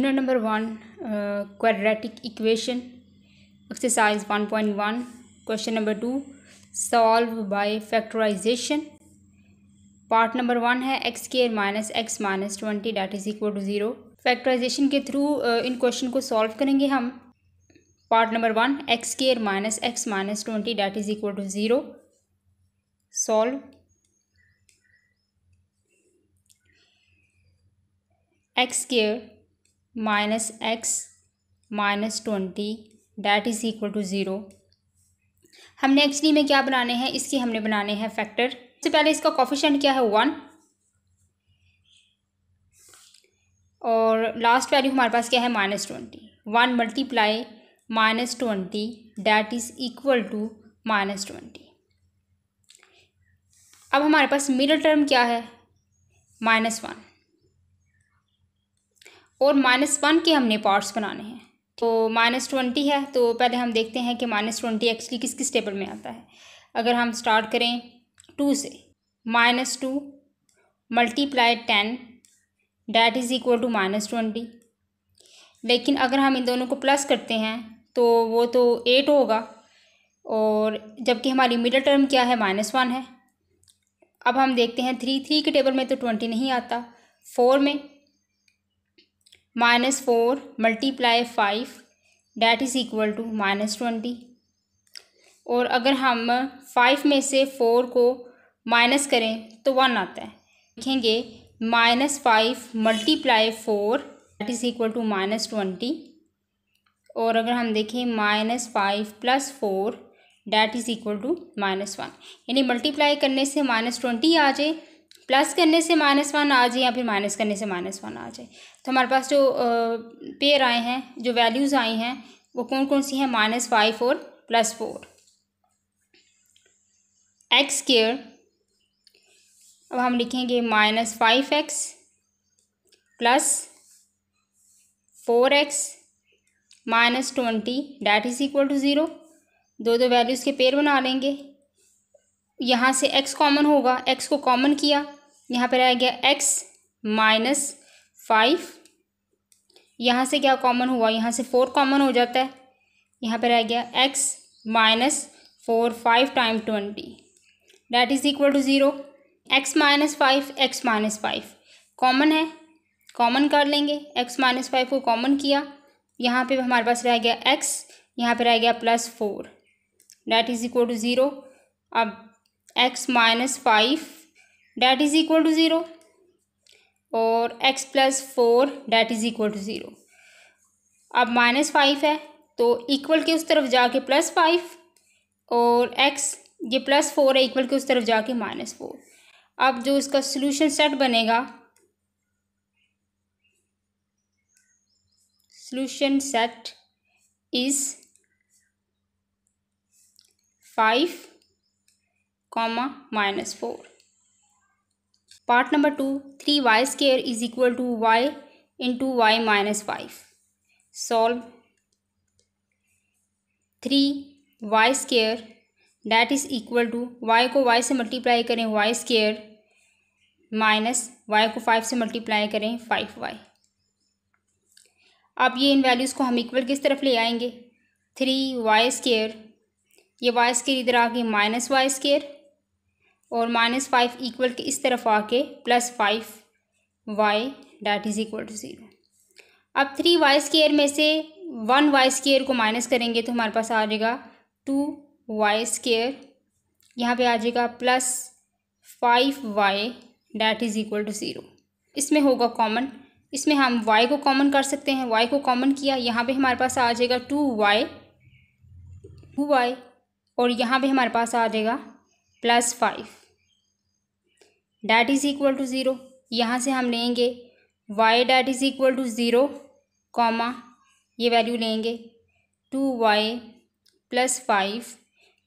number one quadratic equation exercise one point one question number two solve by factorisation part number one है x square minus x minus twenty that is equal to zero factorisation के through uh, इन question को solve करेंगे हम part number one x square minus x minus twenty that is equal to zero solve x square minus x minus twenty that is equal to zero हमने actually में क्या बनाने हैं इसके हमने बनाने हैं फैक्टर सबसे पहले इसका कॉफिशेंट क्या है वन और लास्ट वैल्यू हमारे पास क्या है minus twenty one multiply minus twenty that is equal to minus twenty अब हमारे पास मिडल टर्म क्या है माइनस वन और माइनस वन के हमने पार्ट्स बनाने हैं तो माइनस ट्वेंटी है तो पहले हम देखते हैं कि माइनस ट्वेंटी एक्चुअली किस किस टेबल में आता है अगर हम स्टार्ट करें टू से minus two multiply ten that is equal to minus twenty लेकिन अगर हम इन दोनों को प्लस करते हैं तो वो तो एट होगा और जबकि हमारी मिडल टर्म क्या है माइनस वन है अब हम देखते हैं थ्री थ्री के टेबल में तो ट्वेंटी नहीं आता फोर में minus four multiply five that is equal to minus twenty और अगर हम फाइव में से फोर को माइनस करें तो वन आता है लिखेंगे minus five multiply four that is equal to minus twenty और अगर हम देखें minus five plus four that is equal to minus one यानी मल्टीप्लाई करने से माइनस ट्वेंटी आ जाए प्लस करने से माइनस वन आ जाए या फिर माइनस करने से माइनस वन आ जाए तो हमारे पास जो पेयर आए हैं जो वैल्यूज़ आई हैं वो कौन कौन सी हैं माइनस फाइव और प्लस फोर एक्स केयर अब हम लिखेंगे minus five x plus four x minus twenty that is equal to zero दो दो वैल्यूज़ के पेयर बना लेंगे यहाँ से एक्स कॉमन होगा एक्स को कॉमन किया यहाँ पर आ गया एक्स माइनस फाइव यहाँ से क्या कॉमन हुआ यहाँ से फोर कॉमन हो जाता है यहाँ पर आ गया x minus four five time twenty that is equal to zero x minus five x minus five common है कॉमन कर लेंगे एक्स माइनस फाइव को कॉमन किया यहाँ पे हमारे पास रह गया एक्स यहाँ पे रह गया plus four that is equal to zero अब x minus five that is equal to zero और x plus four that is equal to zero अब माइनस फाइव है तो इक्वल के उस तरफ जाके प्लस फाइव और x ये प्लस फोर है इक्वल के उस तरफ जाके माइनस फोर अब जो इसका सोल्यूशन सेट बनेगा solution set is five comma minus four part number to three y square is equal to y in two y minus five solve three y square that is equal to y को y से multiply करें y square minus y को five से multiply करें five y अब ये इन values को हम इक्वल किस तरफ ले आएंगे थ्री वाई स्केयर ये वाई स्केयर इधर आ गई माइनस वाई स्केयर और माइनस फाइव इक्वल के इस तरफ आके plus five y that is equal to zero अब थ्री वाई स्केयर में से वन वाई स्केयर को माइनस करेंगे तो हमारे पास आ जाएगा टू वाई स्केयर यहाँ पर आ जाएगा plus five y that is equal to zero इसमें होगा कॉमन इसमें हम y को कॉमन कर सकते हैं y को कॉमन किया यहाँ पे हमारे पास आ जाएगा टू वाई टू वाई और यहाँ पे हमारे पास आ जाएगा plus five that is equal to zero यहाँ से हम लेंगे y that is equal to zero comma ये वैल्यू लेंगे two y plus five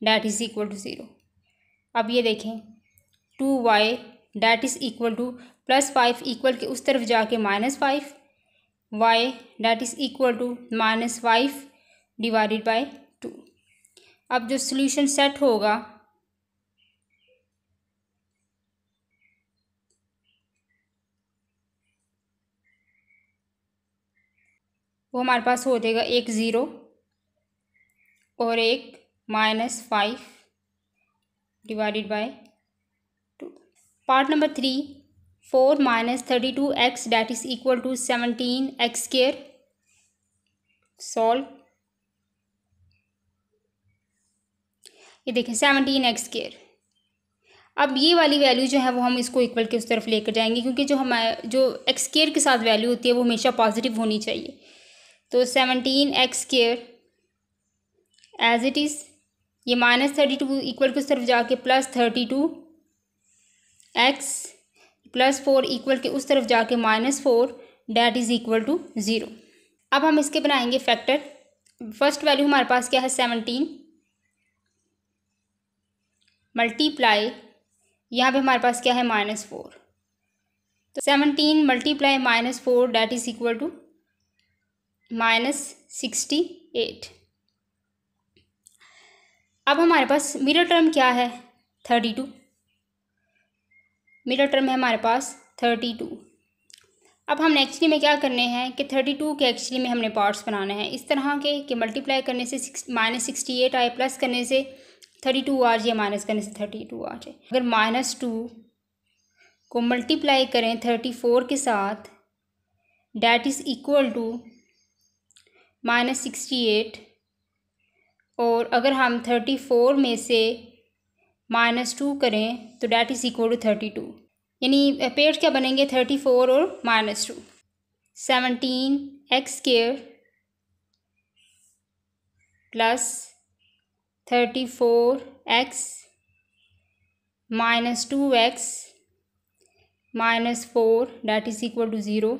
that is equal to zero अब ये देखें two y that is equal to plus five equal के उस तरफ जाके minus five y that is equal to minus five divided by two अब जो सोल्यूशन सेट होगा वो हमारे पास हो जाएगा एक ज़ीरो और एक minus five divided by two part number three four minus thirty two x that is equal to seventeen x square solve ये देखिए सेवनटीन एक्स केयर अब ये वाली वैल्यू जो है वो हम इसको इक्वल के उस तरफ लेकर जाएंगे क्योंकि जो हमारे जो एक्स केयर के साथ वैल्यू होती है वो हमेशा पॉजिटिव होनी चाहिए तो seventeen x square as it is ये माइनस थर्टी टू इक्वल उस तरफ जाके plus thirty two x plus four equal के उस तरफ जाके minus four that is equal to zero अब हम इसके बनाएंगे फैक्टर फर्स्ट वैल्यू हमारे पास क्या है सेवनटीन मल्टीप्लाई यहाँ पे हमारे पास क्या है माइनस फोर तो seventeen multiply minus four that is equal to minus sixty eight अब हमारे पास मिरर टर्म क्या है थर्टी टू मिडल टर्म है हमारे पास थर्टी टू अब हमने एक्चुअली में क्या करने हैं कि थर्टी टू के एक्चुअली में हमने पार्ट्स बनाने हैं इस तरह के कि मल्टीप्लाई करने से माइनस सिक्सटी एट आए प्लस करने से थर्टी टू आ जाए माइनस करने से थर्टी टू आ जाए अगर माइनस टू को मल्टीप्लाई करें थर्टी फोर के साथ that is equal to minus sixty eight और अगर हम थर्टी फोर में से माइनस टू करें तो that is equal to thirty two यानी पेड़ क्या बनेंगे थर्टी फोर और minus two seventeen x square plus thirty four x minus two x minus four that is equal to zero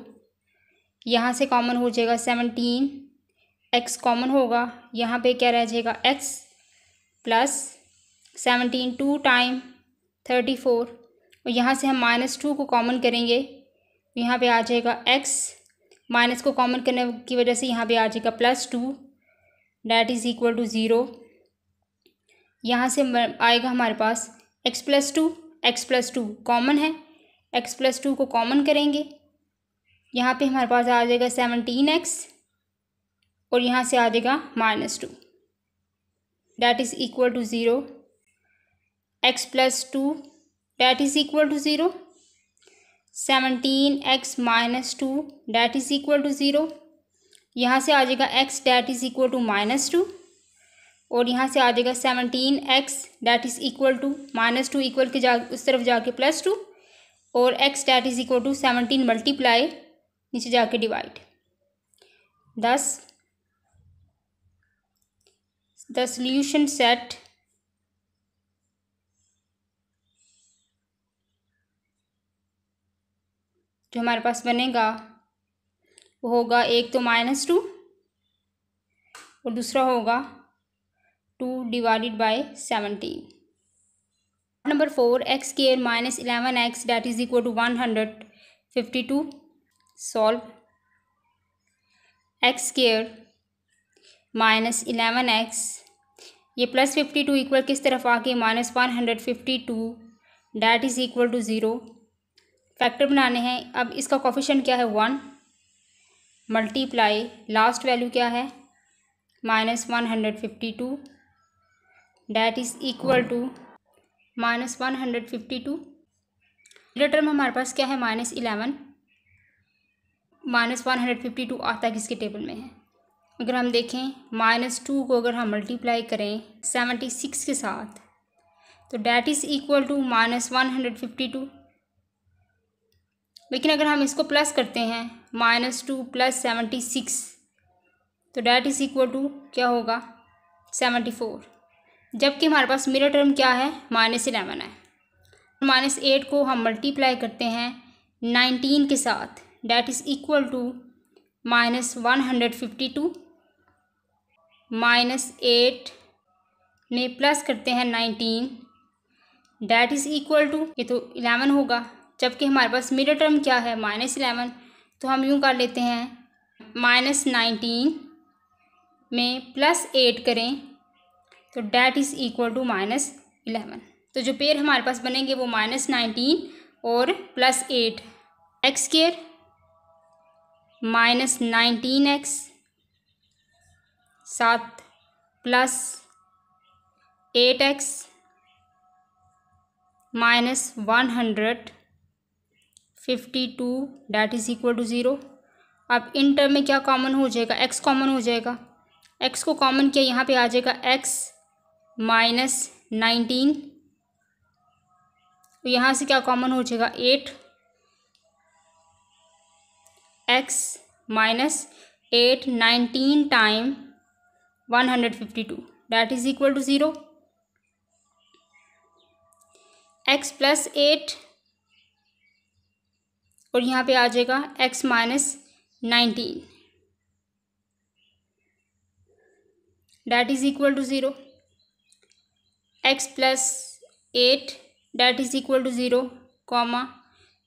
यहाँ से कॉमन हो जाएगा सेवनटीन एक्स कॉमन होगा यहाँ पे क्या रह जाएगा x plus seventeen two time thirty four और यहाँ से हम माइनस टू को कॉमन करेंगे यहाँ पे आ जाएगा एक्स माइनस को कॉमन करने की वजह से यहाँ पे आ जाएगा plus two that is equal to zero यहाँ से आएगा हमारे पास x plus two x plus two common है एक्स प्लस टू को कॉमन करेंगे यहाँ पे हमारे पास आ जाएगा सेवनटीन एक्स और यहाँ से आ जाएगा minus two that is equal to zero x plus two that is equal to zero seventeen x minus two that is equal to zero यहाँ से आ जाएगा x that is equal to minus two और यहाँ से आ जाएगा seventeen x that is equal to minus two equal के जा उस तरफ जाके प्लस टू और x that is equal to seventeen multiply नीचे जाके डिवाइड दस the solution set जो हमारे पास बनेगा वो होगा एक तो माइनस टू और दूसरा होगा two divided by seventeen number four x square minus eleven x that is equal to one hundred fifty two solve x square minus eleven x ये प्लस फिफ्टी टू इक्वल किस तरफ आके minus one hundred fifty two that is equal to zero factor बनाने हैं अब इसका कॉफिशन क्या है वन मल्टीप्लाई लास्ट वैल्यू क्या है minus one hundred fifty two that is equal to minus one hundred fifty two later में हमारे पास क्या है minus eleven minus one hundred fifty two आता किसके टेबल में है अगर हम देखें माइनस टू को अगर हम मल्टीप्लाई करें सेवेंटी सिक्स के साथ तो that is equal to minus one hundred fifty two लेकिन अगर हम इसको प्लस करते हैं minus two plus seventy six तो डैट इज़ इक्वल टू क्या होगा सेवेंटी फोर जबकि हमारे पास मिरर टर्म क्या है माइनस इलेवन है माइनस एट को हम मल्टीप्लाई करते हैं नाइनटीन के साथ that is equal to minus one hundred fifty two minus eight में प्लस करते हैं nineteen that is equal to ये तो इलेवन होगा जबकि हमारे पास मिडल टर्म क्या है माइनस इलेवन तो हम यूँ कर लेते हैं माइनस नाइनटीन में प्लस एट करें तो that is equal to minus eleven तो जो पेयर हमारे पास बनेंगे वो माइनस नाइनटीन और plus eight x square minus nineteen x सात plus eight x minus one hundred fifty two that is equal to zero अब इन टर्म में क्या कॉमन हो जाएगा एक्स कॉमन हो जाएगा एक्स को कॉमन किया यहाँ पे आ जाएगा एक्स माइनस नाइनटीन तो यहाँ से क्या कॉमन हो जाएगा eight x minus eight nineteen time one hundred fifty two that is equal to zero x plus eight और यहाँ पे आ जाएगा x minus nineteen that is equal to zero x plus eight that is equal to zero comma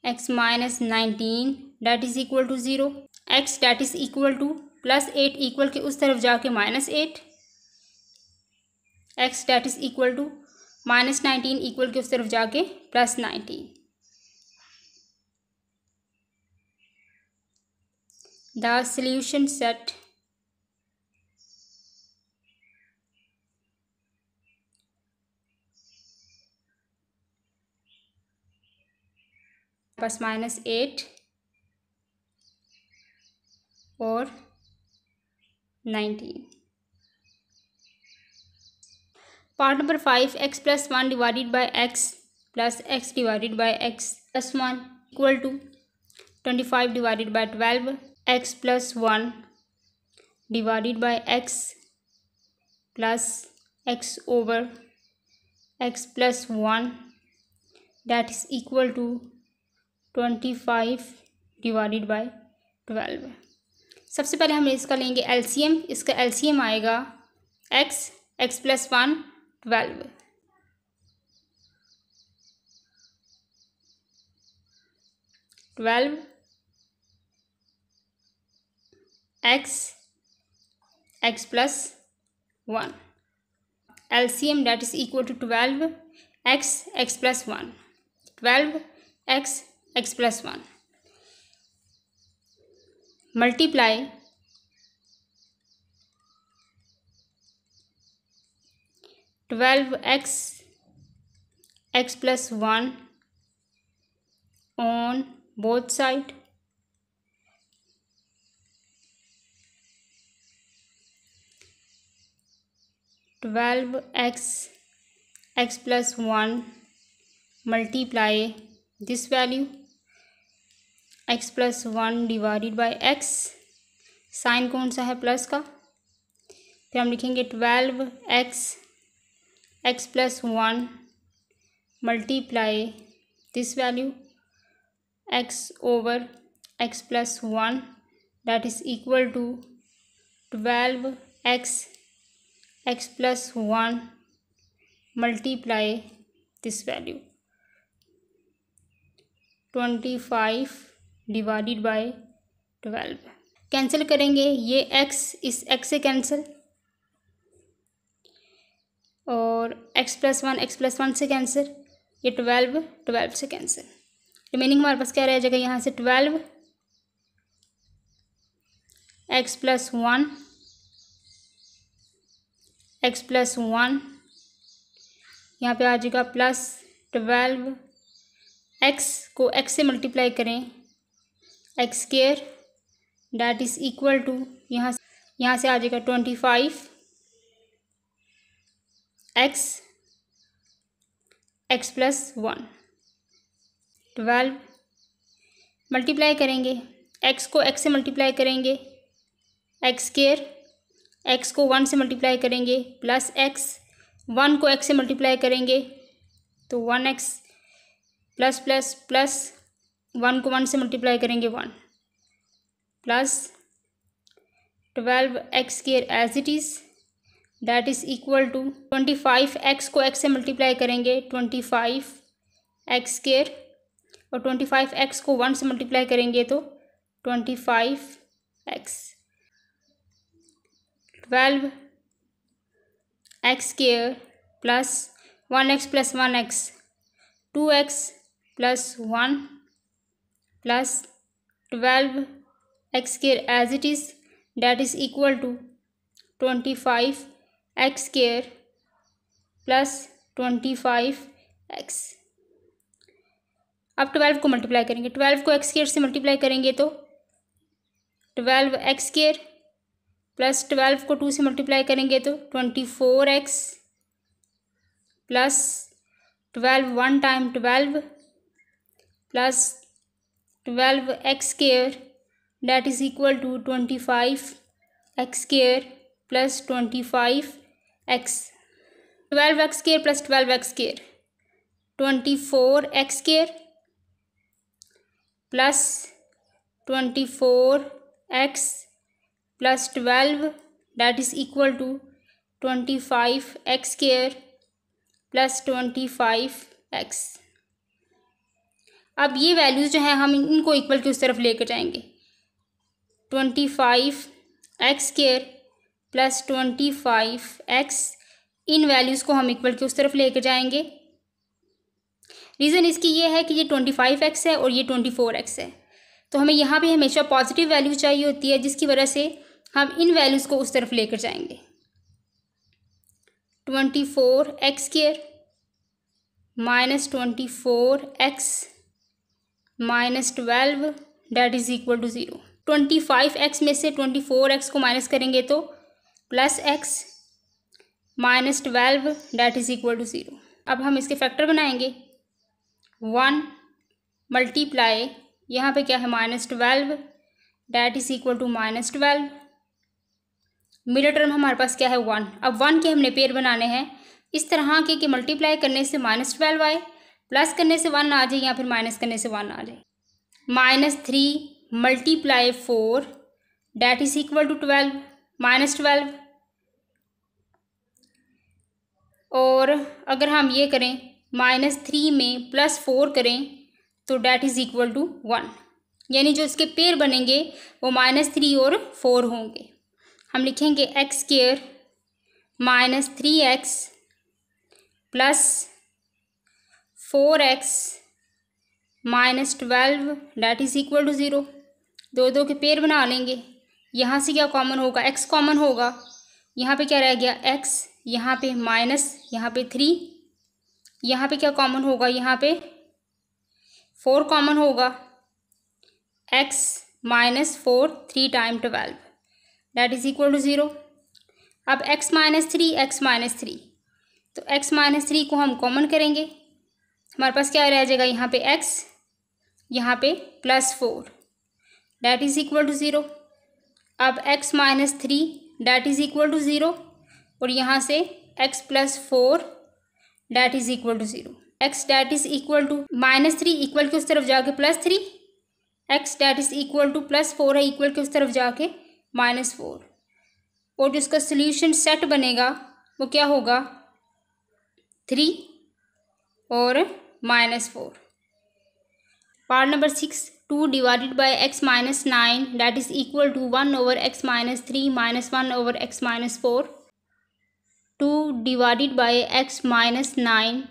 x minus nineteen that is equal to zero x that is equal to plus eight equal के उस तरफ जाके minus eight x that is equal to minus nineteen equal के उस तरफ जाके plus nineteen the solution set plus minus eight और 19 part number 5 x plus 1 divided by x plus x divided by x plus 1 equal to 25 divided by 12 x plus 1 divided by x plus x over x plus 1 that is equal to 25 divided by 12 सबसे पहले हम इसका लेंगे L इसका L आएगा x x plus one twelve twelve x x plus one L C M that is equal to twelve x x plus one twelve x x plus one multiply twelve x x plus one on both side twelve x x plus one multiply this value x plus one divided by x sign कौन सा है plus का फिर हम लिखेंगे twelve x x plus one multiply this value x over x plus one that is equal to twelve x x plus one multiply this value twenty five divided by twelve cancel करेंगे ये x इस x से cancel और x plus one x plus one से cancel ये twelve twelve से cancel remaining हमारे पास क्या रह जाएगा यहाँ से twelve x plus one x plus one यहाँ पे आ जाएगा प्लस ट्वेल्व एक्स को एक्स से मल्टीप्लाई करें x square that is equal to यहाँ यहाँ से आ जाएगा twenty five x x plus one twelve multiply करेंगे एक्स को एक्स से मल्टीप्लाई करेंगे एक्स स्केयर एक्स को वन से मल्टीप्लाई करेंगे प्लस एक्स वन को एक्स से मल्टीप्लाई करेंगे तो one x plus plus plus one को वन से मल्टीप्लाई करेंगे one plus twelve x square as it is that is equal to twenty five x को एक्स से मल्टीप्लाई करेंगे ट्वेंटी फाइव एक्स केयर और ट्वेंटी फाइव एक्स को one से multiply करेंगे तो twenty five x twelve x square plus one x plus one x two x plus one plus twelve x square as it is that is equal to twenty five x square plus twenty five x अब twelve को multiply करेंगे twelve को x square से multiply करेंगे तो twelve x square plus twelve को two से multiply करेंगे तो twenty four x plus twelve one time twelve plus 12x square that is equal to 25 x square plus 25 x 12 x square plus 12 x square 24 x square plus 24 x plus 12 that is equal to 25 x square plus 25 x अब ये values जो हैं हम इनको equal की उस तरफ लेकर जाएंगे twenty five x square plus twenty five x इन वैल्यूज़ को हम इक्वल की उस तरफ लेकर जाएंगे रीज़न इसकी ये है कि ये ट्वेंटी फाइव एक्स है और ये ट्वेंटी फोर एक्स है तो हमें यहाँ भी हमेशा पॉजिटिव वैल्यू चाहिए होती है जिसकी वजह से हम इन वैल्यूज़ को उस तरफ लेकर जाएंगे twenty four x square minus twenty four x minus twelve that is equal to zero twenty five x में से ट्वेंटी फोर एक्स को माइनस करेंगे तो plus x minus twelve that is equal to zero अब हम इसके factor बनाएंगे one multiply यहाँ पे क्या है minus twelve that is equal to minus twelve middle term हमारे पास क्या है वन अब वन के हमने पेयर बनाने हैं इस तरह के कि मल्टीप्लाई करने से माइनस ट्वेल्व आए प्लस करने से वन आ जाए या फिर माइनस करने से वन आ जाए minus three multiply four that is equal to twelve minus twelve और अगर हम ये करें माइनस थ्री में प्लस फोर करें तो that is equal to one यानी जो इसके पेयर बनेंगे वो माइनस थ्री और फोर होंगे हम लिखेंगे x square minus three x plus four x minus twelve that is equal to zero दो दो के पेड़ बना लेंगे यहाँ से क्या कॉमन होगा एक्स कॉमन होगा यहाँ पे क्या रह गया एक्स यहाँ पे माइनस यहाँ पे थ्री यहाँ पे क्या कॉमन होगा यहाँ पे फोर कॉमन होगा x minus four three time twelve that is equal to zero अब x minus three x minus three तो एक्स माइनस थ्री को हम कॉमन करेंगे हमारे पास क्या रह जाएगा यहाँ पे एक्स यहाँ पे plus four that is equal to zero अब x minus three that is equal to zero और यहाँ से x plus four that is equal to zero x that is equal to minus three equal के उस तरफ जाके plus three x that is equal to plus four है equal के उस तरफ जाके माइनस फोर और जो सोल्यूशन सेट बनेगा वो क्या होगा थ्री और minus four part number six two divided by x minus nine that is equal to one over x minus three minus one over x minus four two divided by x minus nine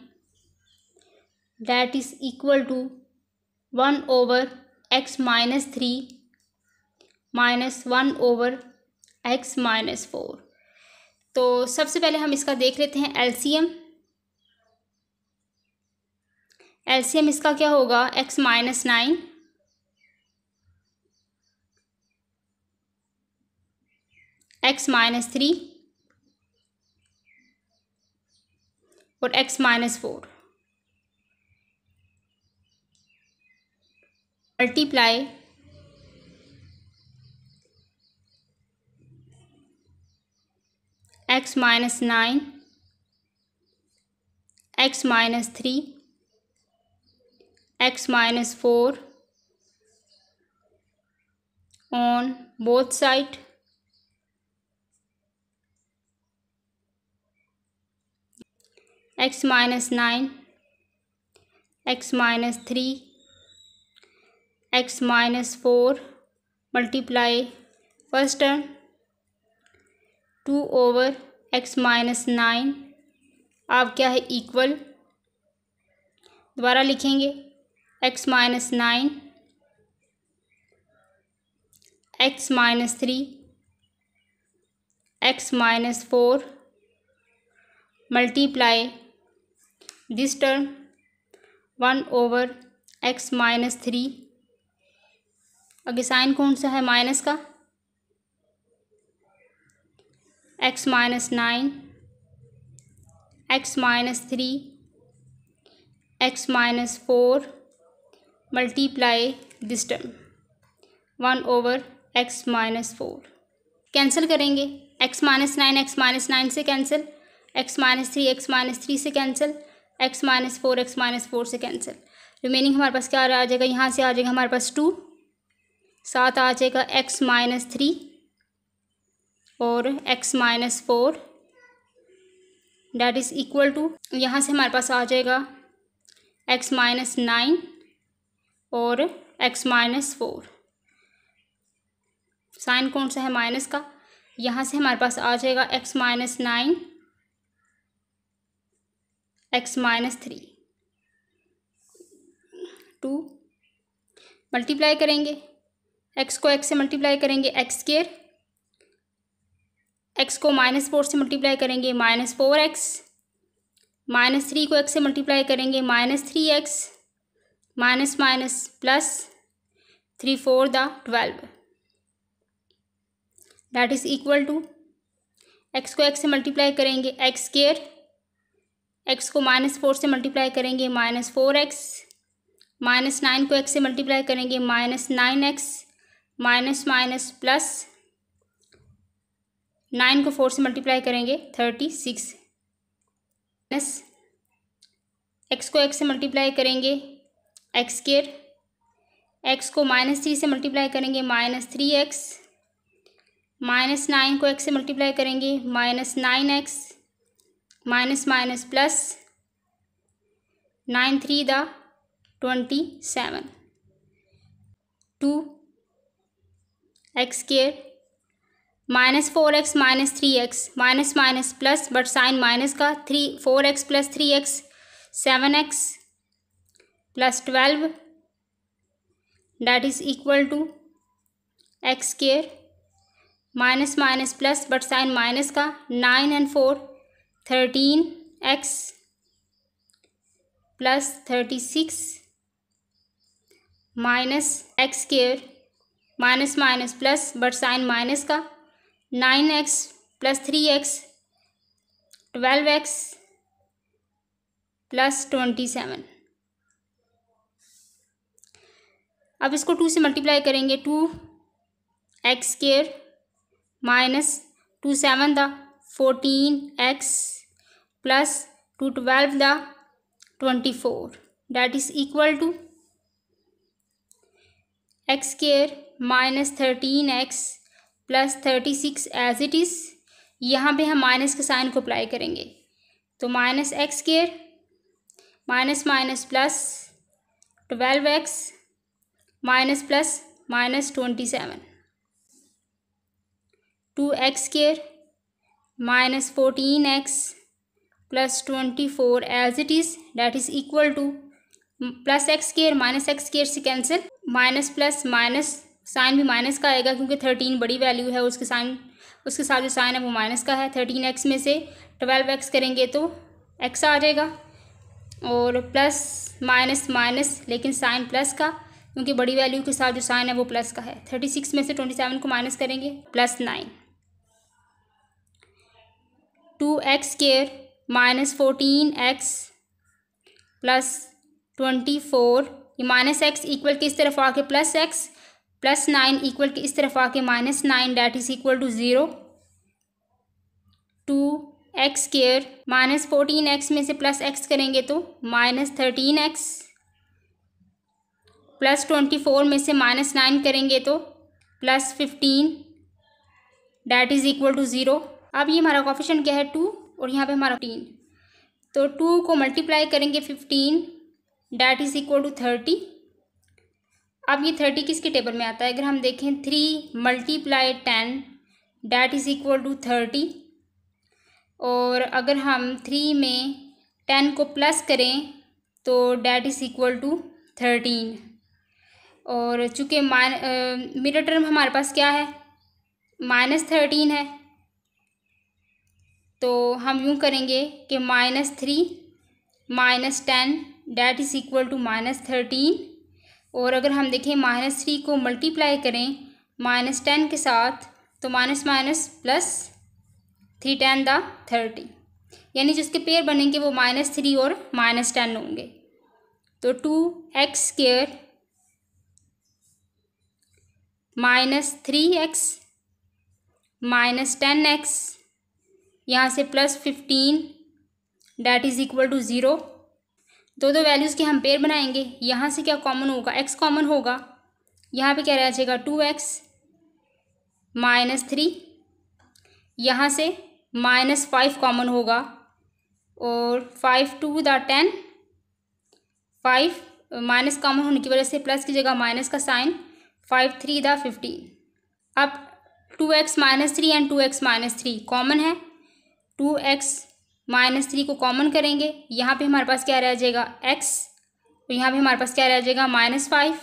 that is equal to one over x minus three minus one over x minus four तो सबसे पहले हम इसका देख लेते हैं LCM LCM इसका क्या होगा x minus nine x minus three और x minus four multiply x minus nine x minus three x minus four on both side x minus nine x minus three x minus four multiply first term two over x minus nine आप क्या है equal दोबारा लिखेंगे x minus nine x minus three x minus four multiply this term one over x minus three again sign कौन सा है minus का x minus nine x minus three x minus four multiply this term one over x minus four cancel करेंगे x minus nine x minus nine से cancel x minus three x minus three से cancel x minus four x minus four से cancel remaining हमारे पास क्या आ जाएगा यहाँ से आ जाएगा हमारे पास टू सात आ जाएगा एक्स माइनस थ्री और x minus four that is equal to यहाँ से हमारे पास आ जाएगा एक्स माइनस नाइन और एक्स माइनस फोर साइन कौन सा है माइनस का यहाँ से हमारे पास आ जाएगा x minus nine x minus three to multiply करेंगे एक्स को एक्स से मल्टीप्लाई करेंगे एक्स स्केयर एक्स को माइनस फोर से मल्टीप्लाई करेंगे minus four x minus three को एक्स से मल्टीप्लाई करेंगे minus three x minus minus plus three four the twelve that is equal to X को एक्स से मल्टीप्लाई करेंगे एक्स केयर एक्स को माइनस फोर से मल्टीप्लाई करेंगे minus four x minus nine को एक्स से मल्टीप्लाई करेंगे minus nine x minus minus plus nine को फोर से मल्टीप्लाई करेंगे थर्टी सिक्स प्लस एक्स को एक्स से मल्टीप्लाई करेंगे एक्स केयर एक्स को माइनस थ्री से मल्टीप्लाई करेंगे minus three x minus nine को एक्स से मल्टीप्लाई करेंगे minus nine x minus minus plus nine three the twenty seven to x square minus four x minus three x minus minus plus but sign minus का three four x plus three x seven x plus twelve that is equal to x square minus minus plus but sign minus का nine and four thirteen x plus thirty six minus x square minus minus plus but sign minus का nine x plus three x twelve x plus twenty seven अब इसको two से multiply करेंगे two x square minus two seven the fourteen x plus two twelve the twenty four that is equal to x square minus thirteen x plus thirty six as it is यहाँ पे हम minus के sign को apply करेंगे तो minus x square minus minus plus twelve x minus plus minus twenty seven to x square minus fourteen x plus twenty four as it is that is equal to plus x square minus x square से cancel minus plus minus sign भी minus का आएगा क्योंकि thirteen बड़ी value है उसके sign उसके साथ जो साइन है वो माइनस का है थर्टीन एक्स में से ट्वेल्व एक्स करेंगे तो एक्स आ जाएगा और प्लस माइनस माइनस लेकिन साइन प्लस का क्योंकि बड़ी वैल्यू के साथ जो साइन है वो प्लस का है थर्टी सिक्स में से ट्वेंटी सेवन को माइनस करेंगे plus nine two x square minus fourteen x plus twenty four ये माइनस एक्स इक्वल के इस तरफ आके plus x plus nine equal के इस तरफ आके minus nine that is equal to zero two x square minus fourteen x में से प्लस एक्स करेंगे तो minus thirteen x plus twenty four में से माइनस नाइन करेंगे तो plus fifteen that is equal to zero अब ये हमारा कॉफिशन क्या है टू और यहाँ पे हमारा टीन तो टू को मल्टीप्लाई करेंगे fifteen that is equal to thirty अब ये थर्टी किसके टेबल में आता है अगर हम देखें three multiply ten that is equal to thirty और अगर हम थ्री में टेन को प्लस करें तो that is equal to thirteen और चूँकि माइन मिडल टर्म हमारे पास क्या है माइनस थर्टीन है तो हम यूँ करेंगे कि minus three minus ten that is equal to minus thirteen और अगर हम देखें माइनस थ्री को मल्टीप्लाई करें माइनस टेन के साथ तो minus minus plus three ten the thirty यानी जिसके पेयर बनेंगे वो माइनस थ्री और माइनस टेन होंगे तो two x square minus three x minus ten x यहाँ से plus fifteen that is equal to zero दो दो वैल्यूज़ के हम पेयर बनाएंगे यहाँ से क्या कॉमन होगा एक्स कॉमन होगा यहाँ पे क्या रह जाएगा टू एक्स माइनस थ्री यहाँ से माइनस फाइव कॉमन होगा और five two the ten five minus common होने की वजह से प्लस की जगह माइनस का साइन फाइव थ्री दा फिफ्टी अब two x minus three and two x minus three common है टू एक्स माइनस थ्री को कॉमन करेंगे यहाँ पे हमारे पास क्या रह जाएगा एक्स और तो यहाँ पे हमारे पास क्या रह जाएगा minus five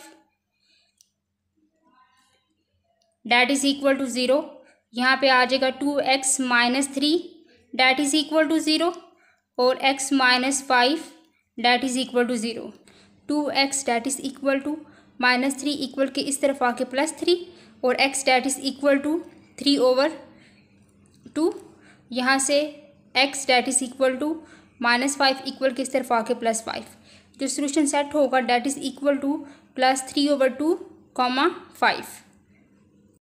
that is equal to zero यहाँ पे आ जाएगा two x minus three that is equal to zero और x minus five that is equal to zero two x that is equal to minus three equal के इस तरफ आके plus three और x that is equal to three over two यहाँ से x that is equal to minus five equal के इस तरफ आके प्लस फाइव जो सोल्यूशन सेट होगा that is equal to plus three over two comma five